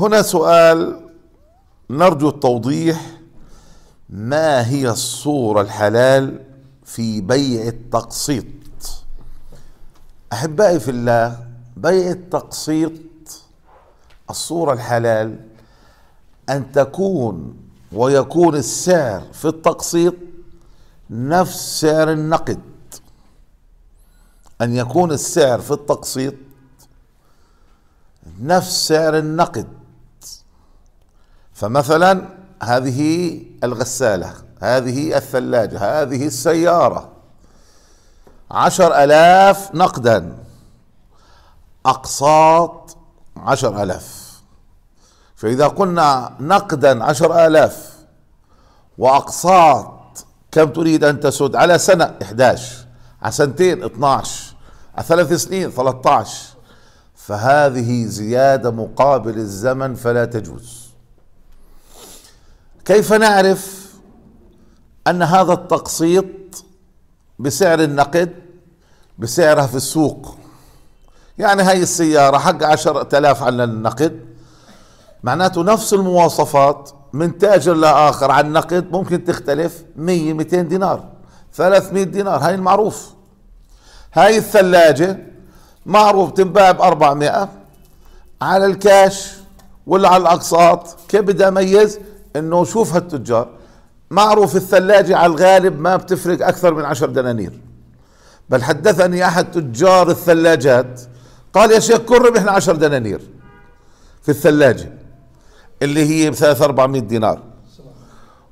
هنا سؤال نرجو التوضيح ما هي الصورة الحلال في بيع التقسيط أحبائي في الله بيع التقسيط الصورة الحلال أن تكون ويكون السعر في التقسيط نفس سعر النقد أن يكون السعر في التقسيط نفس سعر النقد فمثلا هذه الغسالة هذه الثلاجة هذه السيارة عشر ألاف نقدا أقساط عشر ألاف فإذا قلنا نقدا عشر ألاف وأقساط كم تريد أن تسد على سنة 11 على سنتين 12 على ثلاث سنين 13 فهذه زيادة مقابل الزمن فلا تجوز كيف نعرف أن هذا التقسيط بسعر النقد بسعرها في السوق يعني هاي السيارة حق عشرة آلاف على النقد معناته نفس المواصفات من تاجر لآخر على النقد ممكن تختلف 100 200 دينار 300 دينار هاي المعروف هاي الثلاجة معروف تنباع ب 400 على الكاش ولا على الأقساط كيف بدي أميز انه شوف هالتجار معروف الثلاجة على الغالب ما بتفرق اكثر من عشر دنانير بل حدثني احد تجار الثلاجات قال يا شيخ كل ربحنا عشر دنانير في الثلاجة اللي هي بثلاثة أربعمائة دينار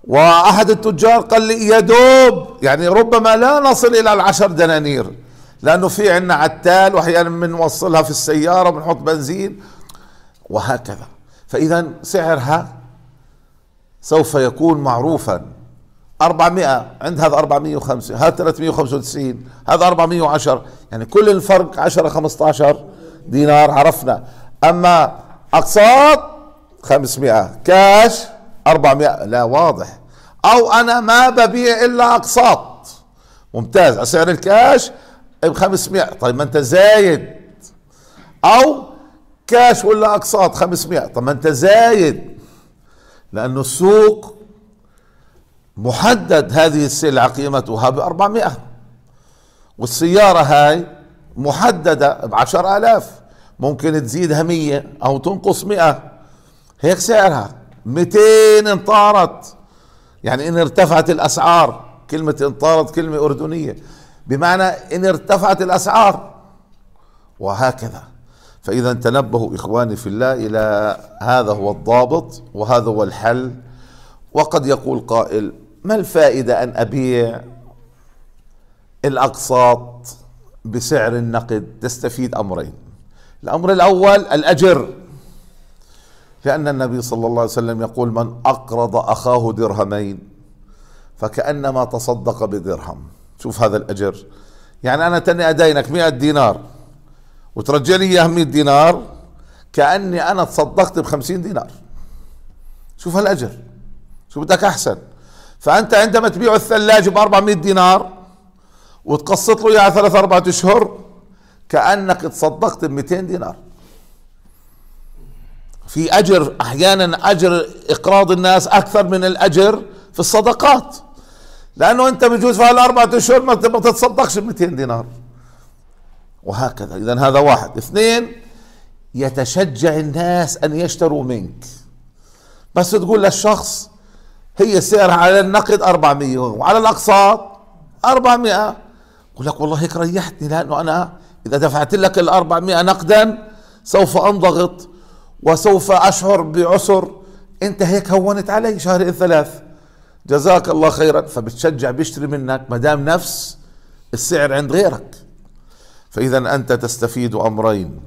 وأحد التجار قال لي يا دوب يعني ربما لا نصل إلى العشر دنانير لأنه في عنا عتال وأحيانا بنوصلها في السيارة بنحط بنزين وهكذا فإذا سعرها سوف يكون معروفا 400 عند هذا 405 هذا 395 هذا 410 يعني كل الفرق 10 15 دينار عرفنا اما اقساط 500 كاش 400 لا واضح او انا ما ببيع الا اقساط ممتاز على سعر الكاش ب 500 طيب ما انت زايد او كاش ولا اقساط 500 طب ما انت زايد لأنه السوق محدد هذه السلعة قيمتها ب 400 والسيارة هاي محددة ب 10000 ممكن تزيدها 100 أو تنقص 100 هيك سعرها 200 انطارت يعني إن ارتفعت الأسعار كلمة انطارت كلمة أردنية بمعنى إن ارتفعت الأسعار وهكذا فإذا تنبهوا إخواني في الله إلى هذا هو الضابط وهذا هو الحل وقد يقول قائل ما الفائدة أن أبيع الأقساط بسعر النقد تستفيد أمرين الأمر الأول الأجر لأن النبي صلى الله عليه وسلم يقول من أقرض أخاه درهمين فكأنما تصدق بدرهم شوف هذا الأجر يعني أنا تني أدينك مئة دينار وترجع لي اياها 100 دينار كاني انا تصدقت ب 50 دينار شوف هالاجر شو بدك احسن فانت عندما تبيع الثلاجه ب 400 دينار وتقسط له اياها ثلاث اربعة اشهر كانك تصدقت ب 200 دينار في اجر احيانا اجر اقراض الناس اكثر من الاجر في الصدقات لانه انت بجوز في هالاربعة اشهر ما تتصدقش ب 200 دينار وهكذا إذا هذا واحد اثنين يتشجع الناس أن يشتروا منك بس تقول للشخص هي سعرها على النقد 400 وعلى الأقساط 400 يقول لك والله هيك ريحتني لأنه أنا إذا دفعت لك ال 400 نقدا سوف أنضغط وسوف أشعر بعسر أنت هيك هونت علي شهرين ثلاث جزاك الله خيرا فبتشجع بيشتري منك ما دام نفس السعر عند غيرك فإذا أنت تستفيد أمرين